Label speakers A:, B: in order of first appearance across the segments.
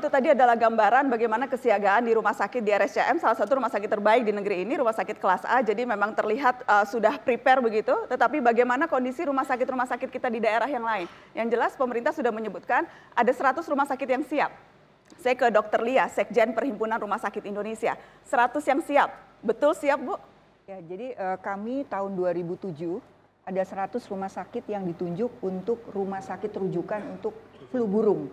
A: itu tadi adalah gambaran bagaimana kesiagaan di rumah sakit di RSCM, salah satu rumah sakit terbaik di negeri ini, rumah sakit kelas A. Jadi memang terlihat uh, sudah prepare begitu. Tetapi bagaimana kondisi rumah sakit-rumah sakit kita di daerah yang lain? Yang jelas pemerintah sudah menyebutkan ada 100 rumah sakit yang siap. Saya ke Dr. Lia, Sekjen Perhimpunan Rumah Sakit Indonesia. 100 yang siap. Betul siap, Bu?
B: Ya, jadi uh, kami tahun 2007 ada 100 rumah sakit yang ditunjuk untuk rumah sakit rujukan untuk flu burung.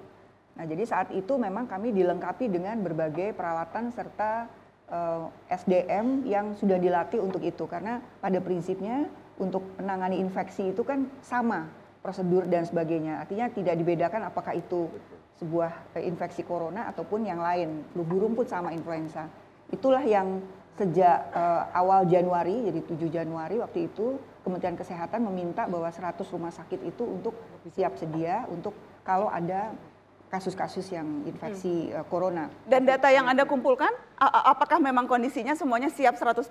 B: Nah, jadi saat itu memang kami dilengkapi dengan berbagai peralatan serta eh, SDM yang sudah dilatih untuk itu karena pada prinsipnya untuk menangani infeksi itu kan sama prosedur dan sebagainya. Artinya tidak dibedakan apakah itu sebuah eh, infeksi corona ataupun yang lain, flu burung pun sama influenza. Itulah yang sejak eh, awal Januari, jadi 7 Januari waktu itu Kementerian Kesehatan meminta bahwa 100 rumah sakit itu untuk siap sedia untuk kalau ada
A: kasus-kasus
B: yang infeksi hmm. Eh, corona.
A: Dan data yang Anda kumpulkan, apakah memang kondisinya semuanya siap 100%?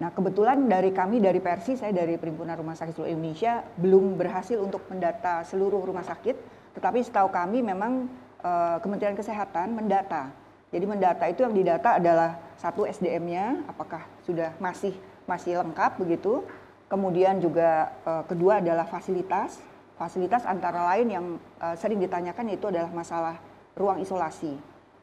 B: Nah, kebetulan dari kami, dari Persi, saya dari Perhimpunan Rumah Sakit Seluruh Indonesia, belum berhasil untuk mendata seluruh rumah sakit, tetapi setahu kami memang uh, Kementerian Kesehatan mendata. Jadi mendata itu yang didata adalah satu SDM-nya, apakah sudah masih masih lengkap begitu. Kemudian juga uh, kedua adalah fasilitas, Fasilitas antara lain yang uh, sering ditanyakan itu adalah masalah ruang isolasi.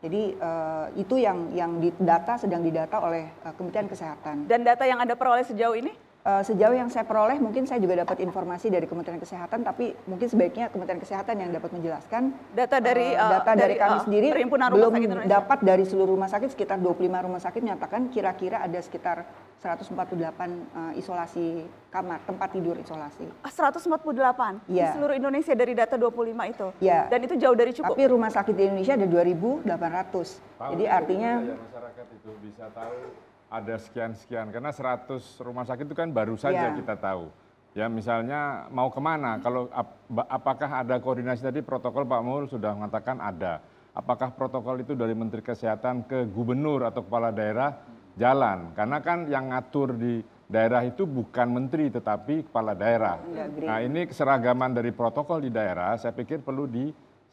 B: Jadi uh, itu yang yang didata sedang didata oleh uh, Kementerian Kesehatan.
A: Dan data yang Anda peroleh sejauh ini?
B: Uh, sejauh yang saya peroleh mungkin saya juga dapat informasi dari Kementerian Kesehatan tapi mungkin sebaiknya Kementerian Kesehatan yang dapat menjelaskan data dari uh, data dari, dari kami uh, sendiri belum dapat dari seluruh rumah sakit sekitar 25 rumah sakit menyatakan kira-kira ada sekitar 148 uh, eh, isolasi kamar, tempat tidur
A: isolasi. 148 ah, ya. di iya. seluruh Indonesia dari data 25 itu. Yeah. Dan itu jauh dari cukup. Tapi rumah
B: sakit di Indonesia ada 2.800. Jadi artinya ya,
C: masyarakat itu bisa tahu ada sekian-sekian karena 100 rumah sakit itu kan baru saja yeah. kita tahu. Ya misalnya mau kemana? Hmm. Kalau apakah ada koordinasi tadi protokol Pak Mul sudah mengatakan ada. Apakah protokol itu dari Menteri Kesehatan ke Gubernur atau Kepala Daerah jalan karena kan yang ngatur di daerah itu bukan menteri tetapi kepala daerah. Iya, nah ini keseragaman dari protokol di daerah saya pikir perlu di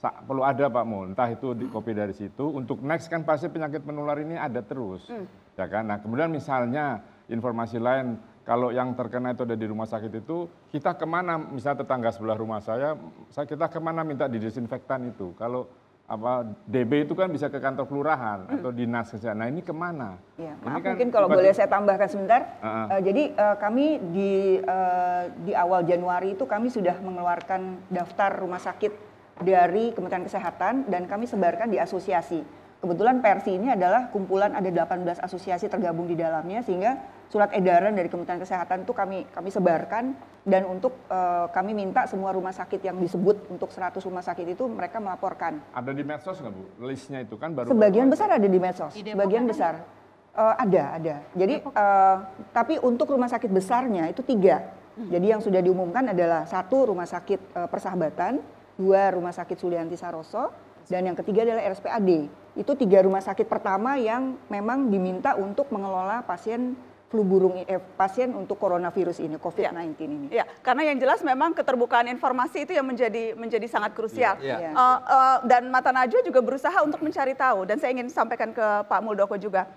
C: perlu ada Pak mul, entah itu di kopi dari situ. Untuk next kan pasti penyakit menular ini ada terus, hmm. ya kan. Nah kemudian misalnya informasi lain kalau yang terkena itu ada di rumah sakit itu kita kemana? Misalnya tetangga sebelah rumah saya, saya kita kemana minta didesinfektan itu? Kalau apa DB itu kan bisa ke kantor kelurahan hmm. atau dinas kesehatan. Nah ini kemana?
B: Ya, maaf, ini kan, mungkin kalau boleh saya tambahkan sebentar. Uh -uh. Uh, jadi uh, kami di uh, di awal Januari itu kami sudah mengeluarkan daftar rumah sakit dari Kementerian Kesehatan dan kami sebarkan di asosiasi kebetulan Persi ini adalah kumpulan ada 18 asosiasi tergabung di dalamnya sehingga surat edaran dari Kementerian Kesehatan itu kami kami sebarkan dan untuk uh, kami minta semua rumah sakit yang disebut untuk 100 rumah sakit itu mereka melaporkan.
C: Ada di medsos nggak Bu? Listnya itu kan baru Sebagian besar ada di
B: medsos. Di sebagian kan? besar. Ada? Eh, ada, ada. Jadi uh, tapi untuk rumah sakit besarnya itu tiga. Hmm. Jadi yang sudah diumumkan adalah satu rumah sakit uh, Persahabatan, dua rumah sakit Sulianti Saroso, dan yang ketiga adalah RSPAD. Itu tiga rumah sakit pertama yang memang diminta untuk mengelola pasien flu burung eh, pasien untuk coronavirus ini COVID-19 ya. ini.
A: Ya, karena yang jelas memang keterbukaan informasi itu yang menjadi menjadi sangat krusial. Ya, ya. Uh, uh, dan Mata Najwa juga berusaha untuk mencari tahu dan saya ingin sampaikan ke Pak Muldoko juga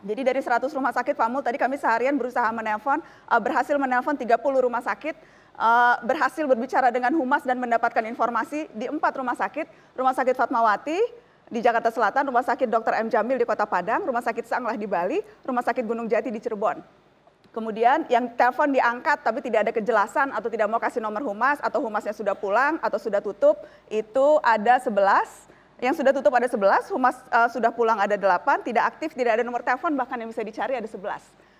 A: jadi dari 100 rumah sakit Pak tadi kami seharian berusaha menelpon, uh, berhasil menelpon 30 rumah sakit, uh, berhasil berbicara dengan humas dan mendapatkan informasi di empat rumah sakit, rumah sakit Fatmawati di Jakarta Selatan, rumah sakit Dr. M. Jamil di Kota Padang, rumah sakit Sanglah di Bali, rumah sakit Gunung Jati di Cirebon. Kemudian yang telepon diangkat tapi tidak ada kejelasan atau tidak mau kasih nomor humas atau humasnya sudah pulang atau sudah tutup, itu ada 11 yang sudah tutup ada 11, humas uh, sudah pulang ada 8, tidak aktif, tidak ada nomor telepon, bahkan yang bisa dicari ada 11.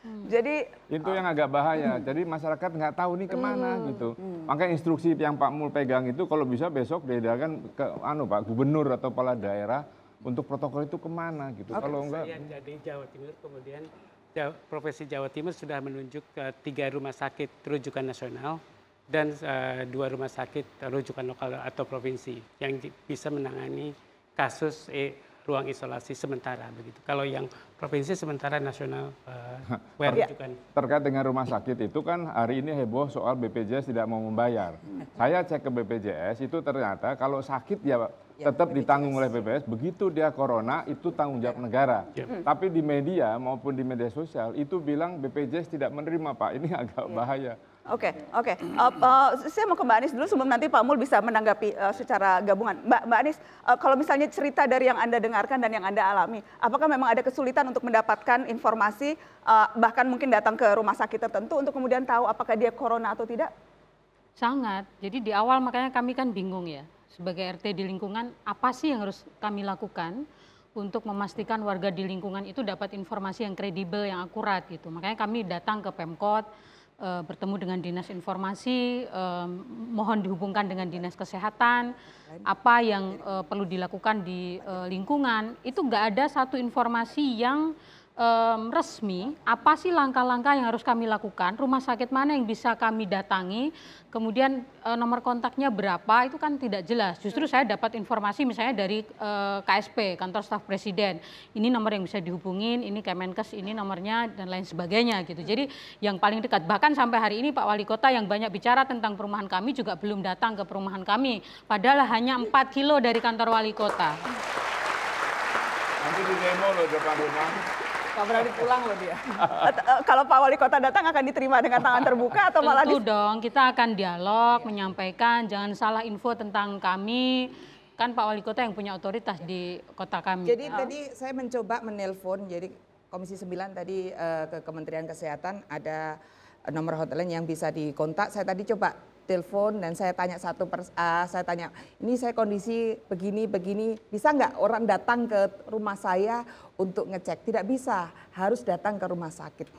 A: Hmm.
C: Jadi itu eh, yang agak bahaya. Hmm. Jadi masyarakat nggak tahu nih kemana hmm. gitu. Hmm. Makanya instruksi yang Pak Mul pegang itu kalau bisa besok diedarkan ke anu Pak Gubernur atau kepala daerah untuk protokol itu kemana gitu. Okay. Kalau enggak saya jadi Jawa Timur kemudian Jawa, Profesi Jawa Timur sudah menunjuk ke tiga rumah sakit rujukan nasional dan uh, dua rumah sakit rujukan lokal atau provinsi yang bisa menangani kasus eh, ruang isolasi sementara begitu. Kalau yang provinsi sementara nasional uh, Ter Terkait dengan rumah sakit itu kan hari ini heboh soal BPJS tidak mau membayar. Saya cek ke BPJS itu ternyata kalau sakit ya, ya tetap ditanggung oleh BPJS. Begitu dia corona itu tanggung jawab ya. negara. Ya. Hmm. Tapi di media maupun di media sosial itu bilang BPJS tidak menerima Pak. Ini agak ya. bahaya.
A: Oke, oke. Eh, eh, saya mau ke Mbak Anies dulu sebelum nanti Pak Mul bisa menanggapi uh, secara gabungan. Mbak, Mbak Anies, uh, kalau misalnya cerita dari yang Anda dengarkan dan yang Anda alami, apakah memang ada kesulitan untuk mendapatkan informasi, uh, bahkan mungkin datang ke rumah sakit tertentu untuk kemudian tahu apakah dia corona atau tidak?
D: Sangat. Jadi di awal makanya kami kan bingung ya, sebagai RT di lingkungan, apa sih yang harus kami lakukan untuk memastikan warga di lingkungan itu dapat informasi yang kredibel, yang akurat gitu. Makanya kami datang ke Pemkot, uh, bertemu dengan dinas informasi, uh, mohon dihubungkan dengan dinas kesehatan, apa yang uh, perlu dilakukan di uh, lingkungan, itu nggak ada satu informasi yang um, resmi, apa sih langkah-langkah yang harus kami lakukan? Rumah sakit mana yang bisa kami datangi? Kemudian uh, nomor kontaknya berapa? Itu kan tidak jelas. Justru saya dapat informasi misalnya dari uh, eh, KSP, Kantor Staf Presiden. Ini nomor yang bisa dihubungin, ini Kemenkes, ini nomornya dan lain sebagainya gitu. Jadi yang paling dekat bahkan sampai hari ini Pak Wali Kota yang banyak bicara tentang perumahan kami juga belum datang ke perumahan kami, padahal hanya 4 kilo dari kantor wali kota.
C: Nanti di demo loh depan rumah.
D: Gak berani
A: pulang loh dia.
C: Eh,
D: kalau Pak Wali Kota datang akan diterima dengan tangan terbuka atau malah? Tentu dong, kita akan dialog, menyampaikan, jangan salah info tentang kami, kan Pak Wali Kota yang punya otoritas di kota kami. Jadi oh. tadi
E: saya mencoba menelpon, jadi Komisi 9 tadi eh, ke Kementerian Kesehatan ada nomor hotline yang bisa dikontak. Saya tadi coba telepon dan saya tanya satu pers uh, saya tanya ini saya kondisi begini begini bisa nggak orang datang ke rumah saya untuk ngecek tidak bisa harus datang ke rumah sakit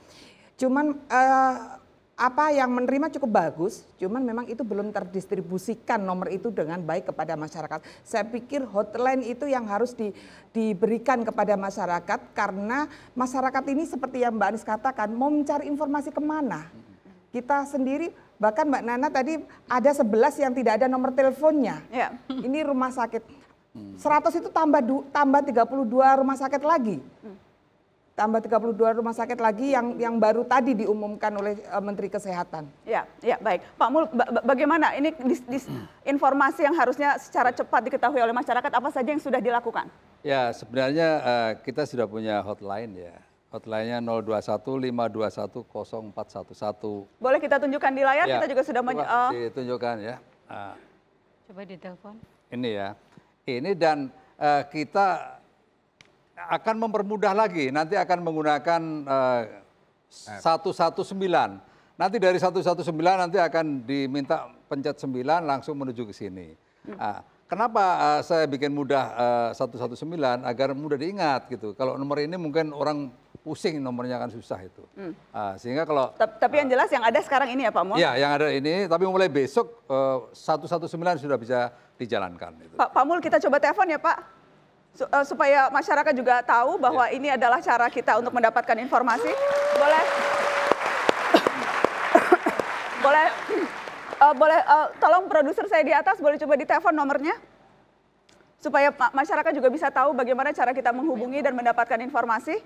E: cuman uh, apa yang menerima cukup bagus, cuman memang itu belum terdistribusikan nomor itu dengan baik kepada masyarakat. Saya pikir hotline itu yang harus di, diberikan kepada masyarakat karena masyarakat ini seperti yang Mbak Anies katakan mau mencari informasi kemana. Kita sendiri Bahkan Mbak Nana tadi ada 11 yang tidak ada nomor teleponnya. Ya. Ini rumah sakit. 100 itu tambah du, tambah 32 rumah sakit lagi. Tambah 32 rumah sakit lagi yang yang baru tadi diumumkan oleh eh, Menteri Kesehatan.
A: Ya, ya baik. Pak Mul, bagaimana ini dis, dis, informasi yang harusnya secara cepat diketahui oleh masyarakat apa saja yang sudah dilakukan?
E: Ya, sebenarnya uh, kita sudah punya hotline ya Hotline-nya 0215210411.
A: Boleh kita tunjukkan di layar, ya, kita juga sudah...
E: menunjukkan uh, oh. ditunjukkan ya. Nah.
D: Coba ditelepon.
E: Ini ya. Ini dan uh, kita akan mempermudah lagi. Nanti akan menggunakan uh, eh, 119. Nanti dari 119 nanti akan diminta pencet 9 langsung menuju ke sini. Hmm. Nah, kenapa uh, saya bikin mudah uh, 119 agar mudah diingat gitu. Kalau nomor ini mungkin orang pusing nomornya kan susah itu. Hmm. Uh, sehingga kalau
A: tapi yang ah, jelas yang ada sekarang ini ya Pak Mul. Iya,
E: yang ada ini tapi mulai besok uh, eh, 119 sudah bisa dijalankan itu.
A: Pak Pak Mul kita coba telepon ya Pak. Eh, supaya masyarakat juga tahu bahwa ya. ini adalah cara kita untuk mendapatkan informasi. Boleh Boleh uh, boleh uh, tolong produser saya di atas boleh coba ditelepon nomornya? supaya masyarakat juga bisa tahu bagaimana cara kita menghubungi dan mendapatkan informasi.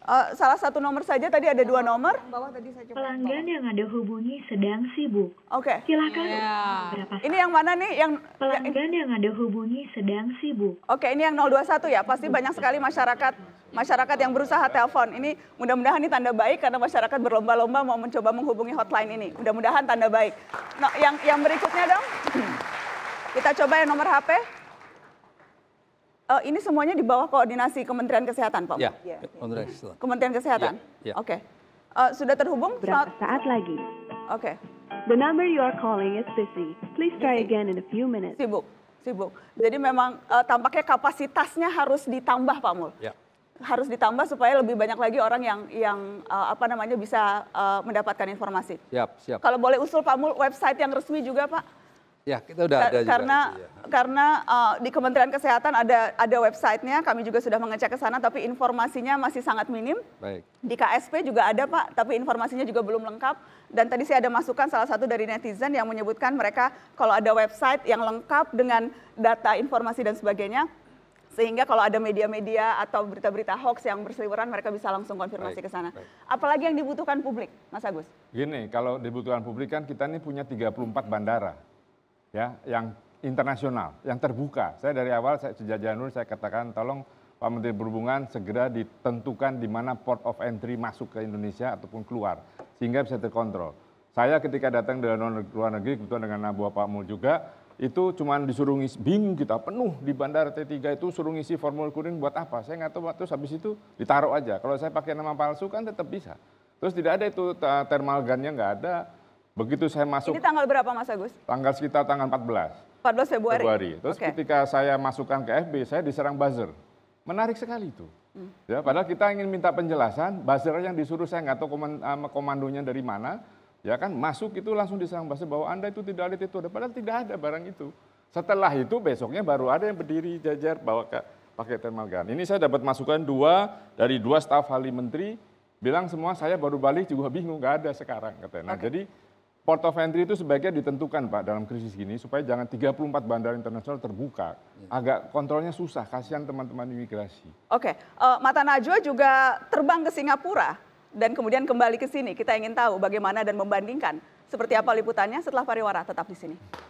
A: Uh, salah satu nomor saja tadi ada dua nomor.
D: Bawah tadi saya coba. Pelanggan yang ada hubungi sedang
A: sibuk. Oke. Okay. Silakan. Yeah. Iya. Ini yang mana nih? Yang pelanggan yang ada hubungi sedang sibuk. Oke, okay, ini yang 021 ya. Pasti banyak sekali masyarakat masyarakat yang berusaha telepon. Ini mudah-mudahan ini tanda baik karena masyarakat berlomba-lomba mau mencoba menghubungi hotline ini. Mudah-mudahan tanda baik. No, nah, yang yang berikutnya dong. Kita coba yang nomor HP uh, ini semuanya di bawah koordinasi Kementerian Kesehatan, Pak? Ya, Kementerian Kesehatan. Ya, ya. Oke. Okay. Uh, eh, sudah terhubung? Berapa saat, saat lagi? Oke. Okay. The number you are calling is busy. Please try again in a few minutes. Sibuk, sibuk. Jadi memang uh, tampaknya kapasitasnya harus ditambah, Pak Mul. Ya. Harus ditambah supaya lebih banyak lagi orang yang yang uh, apa namanya bisa uh, mendapatkan informasi. Siap, siap. Kalau boleh usul Pak Mul, website yang resmi juga, Pak?
D: Ya, kita udah ada karena
A: juga. karena uh, di Kementerian Kesehatan ada ada websitenya, kami juga sudah mengecek ke sana, tapi informasinya masih sangat minim. Baik. Di KSP juga ada Pak, tapi informasinya juga belum lengkap. Dan tadi saya ada masukan salah satu dari netizen yang menyebutkan mereka kalau ada website yang lengkap dengan data informasi dan sebagainya, sehingga kalau ada media-media atau berita-berita hoax yang berseliweran mereka bisa langsung konfirmasi baik, ke sana. Baik. Apalagi yang dibutuhkan publik, Mas Agus?
C: Gini, kalau dibutuhkan publik kan kita ini punya 34 bandara ya yang internasional, yang terbuka. Saya dari awal saya sejak Januari saya katakan tolong Pak Menteri Perhubungan segera ditentukan di mana port of entry masuk ke Indonesia ataupun keluar sehingga bisa terkontrol. Saya ketika datang dari luar negeri kebetulan dengan Abu Pak Mul juga itu cuma disuruh ngisi, bingung kita penuh di bandara T3 itu suruh ngisi formulir kuning buat apa? Saya nggak tahu terus habis itu ditaruh aja. Kalau saya pakai nama palsu kan tetap bisa. Terus tidak ada itu thermal gunnya nggak ada, Begitu saya masuk. Ini
A: tanggal berapa Mas Agus?
C: Tanggal sekitar tanggal 14.
A: 14 Februari.
C: Februari. Terus okay. ketika saya masukkan ke FB, saya diserang buzzer. Menarik sekali itu. Hmm. Ya, padahal kita ingin minta penjelasan, buzzer yang disuruh saya nggak tahu eh, komandonya dari mana, ya kan masuk itu langsung diserang buzzer bahwa Anda itu tidak ada itu padahal tidak ada barang itu. Setelah itu besoknya baru ada yang berdiri jajar bawa ke, pakai thermal gun. Ini saya dapat masukan dua dari dua staf ahli menteri bilang semua saya baru balik juga bingung nggak ada sekarang katanya. Nah, okay. jadi port of entry itu sebaiknya ditentukan Pak dalam krisis gini supaya jangan 34 bandara internasional terbuka. Iya. Agak kontrolnya susah, kasihan teman-teman imigrasi.
A: Oke, okay. uh, eh, Mata Najwa juga terbang ke Singapura dan kemudian kembali ke sini. Kita ingin tahu bagaimana dan membandingkan. Seperti apa liputannya setelah pariwara tetap di sini.